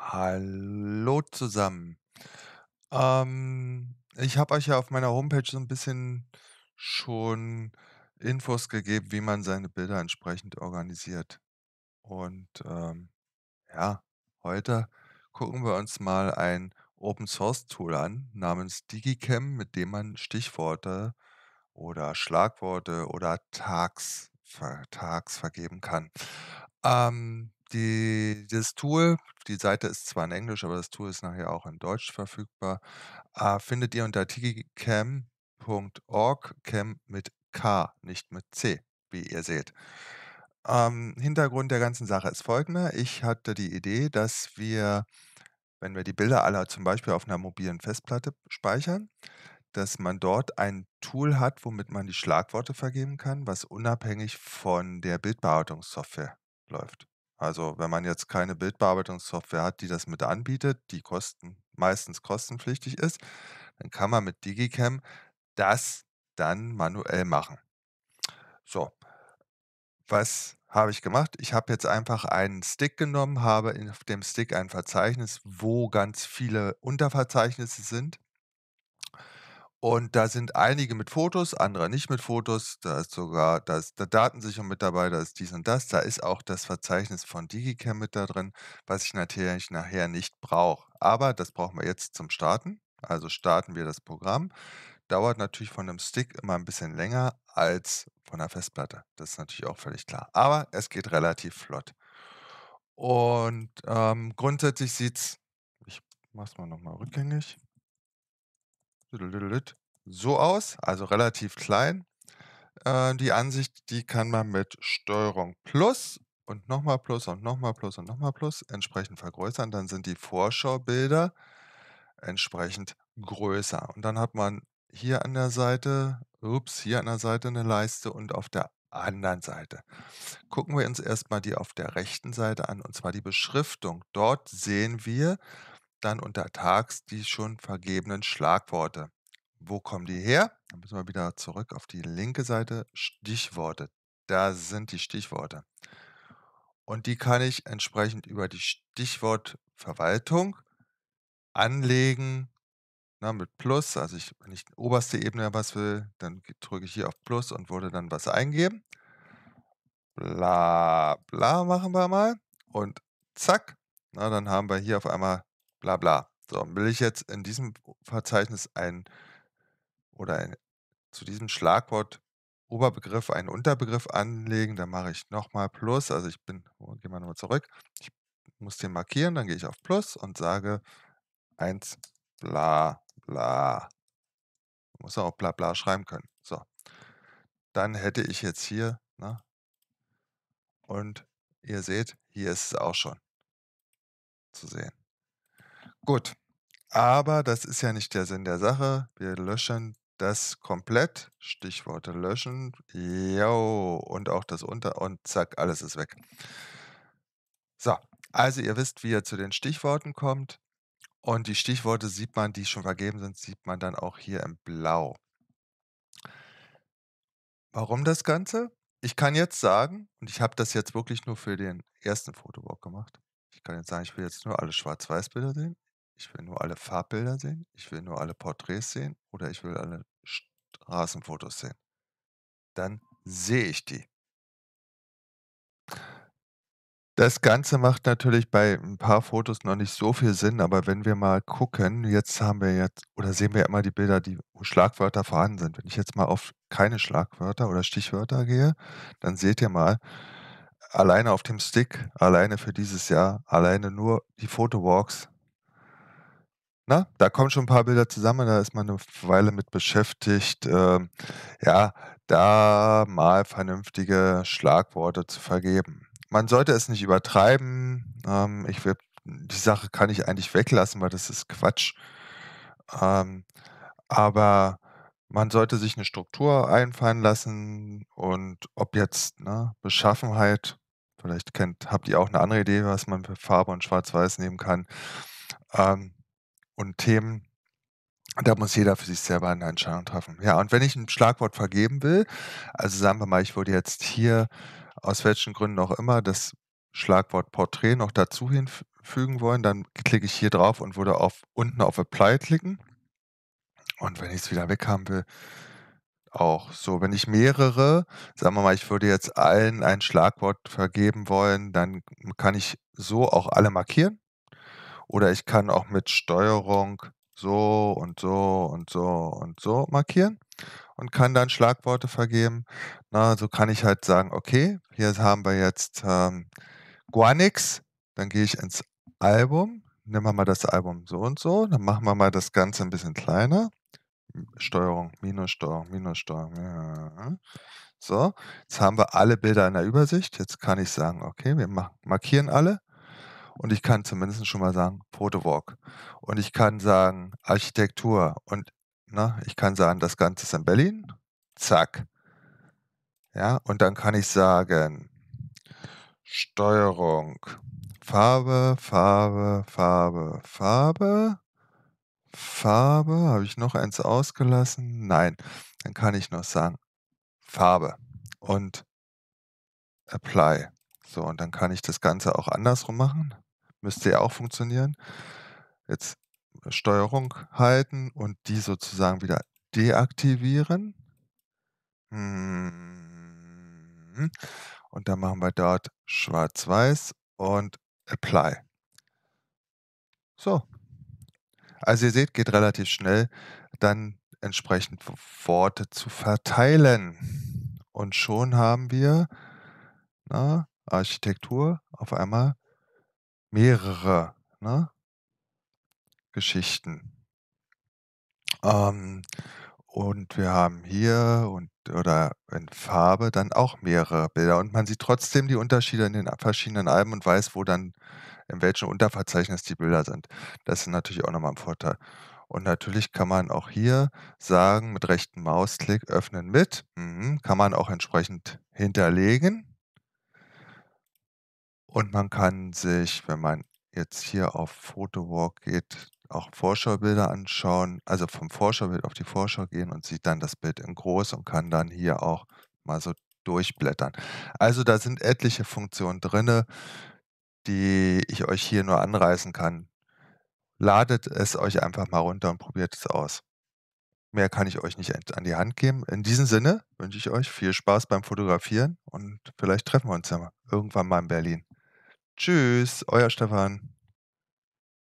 Hallo zusammen. Ähm, ich habe euch ja auf meiner Homepage so ein bisschen schon Infos gegeben, wie man seine Bilder entsprechend organisiert. Und ähm, ja, heute gucken wir uns mal ein Open Source Tool an namens DigiCam, mit dem man Stichworte oder Schlagworte oder Tags, Tags vergeben kann. Ähm, die, das Tool, die Seite ist zwar in Englisch, aber das Tool ist nachher auch in Deutsch verfügbar, äh, findet ihr unter tigicam.org, cam mit K, nicht mit C, wie ihr seht. Ähm, Hintergrund der ganzen Sache ist folgender. Ich hatte die Idee, dass wir, wenn wir die Bilder aller zum Beispiel auf einer mobilen Festplatte speichern, dass man dort ein Tool hat, womit man die Schlagworte vergeben kann, was unabhängig von der Bildbearbeitungssoftware läuft. Also wenn man jetzt keine Bildbearbeitungssoftware hat, die das mit anbietet, die kosten, meistens kostenpflichtig ist, dann kann man mit Digicam das dann manuell machen. So, was habe ich gemacht? Ich habe jetzt einfach einen Stick genommen, habe auf dem Stick ein Verzeichnis, wo ganz viele Unterverzeichnisse sind und da sind einige mit Fotos, andere nicht mit Fotos. Da ist sogar, da ist eine Datensicherung mit dabei, da ist dies und das. Da ist auch das Verzeichnis von DigiCam mit da drin, was ich natürlich nachher nicht brauche. Aber das brauchen wir jetzt zum Starten. Also starten wir das Programm. Dauert natürlich von einem Stick immer ein bisschen länger als von der Festplatte. Das ist natürlich auch völlig klar. Aber es geht relativ flott. Und ähm, grundsätzlich sieht es, ich mache es mal nochmal rückgängig so aus, also relativ klein. Äh, die Ansicht, die kann man mit Steuerung Plus und nochmal Plus und nochmal Plus und nochmal Plus entsprechend vergrößern. Dann sind die Vorschaubilder entsprechend größer. Und dann hat man hier an der Seite, ups, hier an der Seite eine Leiste und auf der anderen Seite. Gucken wir uns erstmal die auf der rechten Seite an, und zwar die Beschriftung. Dort sehen wir, dann untertags die schon vergebenen Schlagworte. Wo kommen die her? Da müssen wir wieder zurück auf die linke Seite. Stichworte. Da sind die Stichworte. Und die kann ich entsprechend über die Stichwortverwaltung anlegen, na, ne, mit Plus, also ich, wenn ich die oberste Ebene was will, dann drücke ich hier auf Plus und würde dann was eingeben. Bla bla machen wir mal und zack, na, dann haben wir hier auf einmal bla bla. So, will ich jetzt in diesem Verzeichnis ein oder ein, zu diesem Schlagwort Oberbegriff einen Unterbegriff anlegen, dann mache ich nochmal Plus, also ich bin, oh, gehen wir nochmal zurück, ich muss den markieren, dann gehe ich auf Plus und sage 1 bla bla. Muss auch bla bla schreiben können. So. Dann hätte ich jetzt hier, ne? Und ihr seht, hier ist es auch schon zu sehen. Gut, aber das ist ja nicht der Sinn der Sache. Wir löschen das komplett. Stichworte löschen. Jo, und auch das unter und zack, alles ist weg. So, also ihr wisst, wie ihr zu den Stichworten kommt. Und die Stichworte sieht man, die schon vergeben sind, sieht man dann auch hier im Blau. Warum das Ganze? Ich kann jetzt sagen, und ich habe das jetzt wirklich nur für den ersten Fotowalk gemacht. Ich kann jetzt sagen, ich will jetzt nur alle Schwarz-Weiß-Bilder sehen. Ich will nur alle Farbbilder sehen, ich will nur alle Porträts sehen oder ich will alle Straßenfotos sehen. Dann sehe ich die. Das Ganze macht natürlich bei ein paar Fotos noch nicht so viel Sinn, aber wenn wir mal gucken, jetzt haben wir jetzt oder sehen wir immer die Bilder, die wo Schlagwörter vorhanden sind. Wenn ich jetzt mal auf keine Schlagwörter oder Stichwörter gehe, dann seht ihr mal, alleine auf dem Stick, alleine für dieses Jahr, alleine nur die Fotowalks na, da kommen schon ein paar Bilder zusammen, da ist man eine Weile mit beschäftigt, äh, ja, da mal vernünftige Schlagworte zu vergeben. Man sollte es nicht übertreiben. Ähm, ich will, die Sache kann ich eigentlich weglassen, weil das ist Quatsch. Ähm, aber man sollte sich eine Struktur einfallen lassen und ob jetzt ne, Beschaffenheit, vielleicht kennt, habt ihr auch eine andere Idee, was man für Farbe und Schwarz-Weiß nehmen kann. Ähm, und Themen. Da muss jeder für sich selber eine Entscheidung treffen. Ja, und wenn ich ein Schlagwort vergeben will, also sagen wir mal, ich würde jetzt hier aus welchen Gründen auch immer das Schlagwort Porträt noch dazu hinfügen wollen, dann klicke ich hier drauf und würde auf, unten auf Apply klicken. Und wenn ich es wieder weg haben will, auch so, wenn ich mehrere, sagen wir mal, ich würde jetzt allen ein Schlagwort vergeben wollen, dann kann ich so auch alle markieren oder ich kann auch mit Steuerung so und so und so und so markieren und kann dann Schlagworte vergeben. Na, so kann ich halt sagen, okay, hier haben wir jetzt ähm, Guanix, dann gehe ich ins Album, nehmen wir mal das Album so und so, dann machen wir mal das Ganze ein bisschen kleiner. Steuerung, Minus Steuerung, Minus Steuerung. Ja. So, jetzt haben wir alle Bilder in der Übersicht. Jetzt kann ich sagen, okay, wir markieren alle und ich kann zumindest schon mal sagen, Photowalk. Und ich kann sagen, Architektur. Und ne, ich kann sagen, das Ganze ist in Berlin. Zack. Ja, und dann kann ich sagen, Steuerung, Farbe, Farbe, Farbe, Farbe, Farbe. Habe ich noch eins ausgelassen? Nein. Dann kann ich noch sagen, Farbe und Apply. So, und dann kann ich das Ganze auch andersrum machen müsste ja auch funktionieren. Jetzt Steuerung halten und die sozusagen wieder deaktivieren. Mhm. Und dann machen wir dort schwarz-weiß und Apply. So. Also ihr seht, geht relativ schnell, dann entsprechend Worte zu verteilen. Und schon haben wir na, Architektur auf einmal mehrere ne, Geschichten. Ähm, und wir haben hier und oder in Farbe dann auch mehrere Bilder. Und man sieht trotzdem die Unterschiede in den verschiedenen Alben und weiß, wo dann, in welchem Unterverzeichnis die Bilder sind. Das ist natürlich auch nochmal ein Vorteil. Und natürlich kann man auch hier sagen, mit rechten Mausklick öffnen mit, mhm. kann man auch entsprechend hinterlegen. Und man kann sich, wenn man jetzt hier auf Photowalk geht, auch Vorschaubilder anschauen, also vom Vorschaubild auf die Vorschau gehen und sieht dann das Bild in groß und kann dann hier auch mal so durchblättern. Also da sind etliche Funktionen drin, die ich euch hier nur anreißen kann. Ladet es euch einfach mal runter und probiert es aus. Mehr kann ich euch nicht an die Hand geben. In diesem Sinne wünsche ich euch viel Spaß beim Fotografieren und vielleicht treffen wir uns ja mal irgendwann mal in Berlin. Tschüss, euer Stefan.